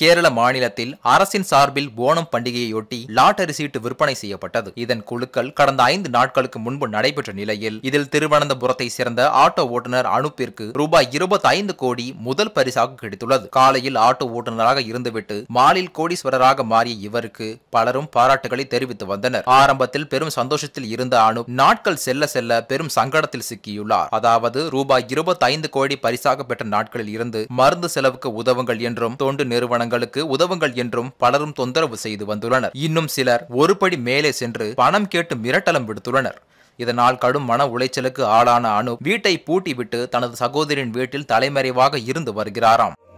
கேரள மாநிலத்தில் அரசின் சார்பில் ஓணம் பண்டிகையொட்டி லாட்டரி சீட்டு விற்பனை செய்யப்பட்டது இதன் குழுக்கள் கடந்த ஐந்து நாட்களுக்கு முன்பு நடைபெற்ற நிலையில் இதில் திருவனந்தபுரத்தை சேர்ந்த ஆட்டோ ஓட்டுநர் அனுப்பிற்கு ரூபாய் இருபத்தைந்து கோடி முதல் பரிசாக கிடைத்துள்ளது காலையில் ஆட்டோ ஓட்டுநராக இருந்துவிட்டு மாலில் கோடீஸ்வரராக மாறிய இவருக்கு பலரும் பாராட்டுகளை தெரிவித்து வந்தனர் ஆரம்பத்தில் பெரும் சந்தோஷத்தில் இருந்த அனுப் நாட்கள் செல்ல செல்ல பெரும் சங்கடத்தில் சிக்கியுள்ளார் அதாவது ரூபாய் ஐந்து கோடி பரிசாக பெற்ற நாட்களில் இருந்து மருந்து செலவுக்கு உதவுங்கள் என்றும் தொண்டு நிறுவனங்கள் நிறுவனங்களுக்கு உதவுங்கள் என்றும் பலரும் தொந்தரவு செய்து வந்துள்ளனர் இன்னும் சிலர் ஒருபடி மேலே சென்று பணம் கேட்டு மிரட்டலம் விடுத்துள்ளனர் இதனால் கடும் மன உளைச்சலுக்கு ஆளான அனு வீட்டை பூட்டிவிட்டு தனது சகோதரின் வீட்டில் தலைமறைவாக இருந்து வருகிறாராம்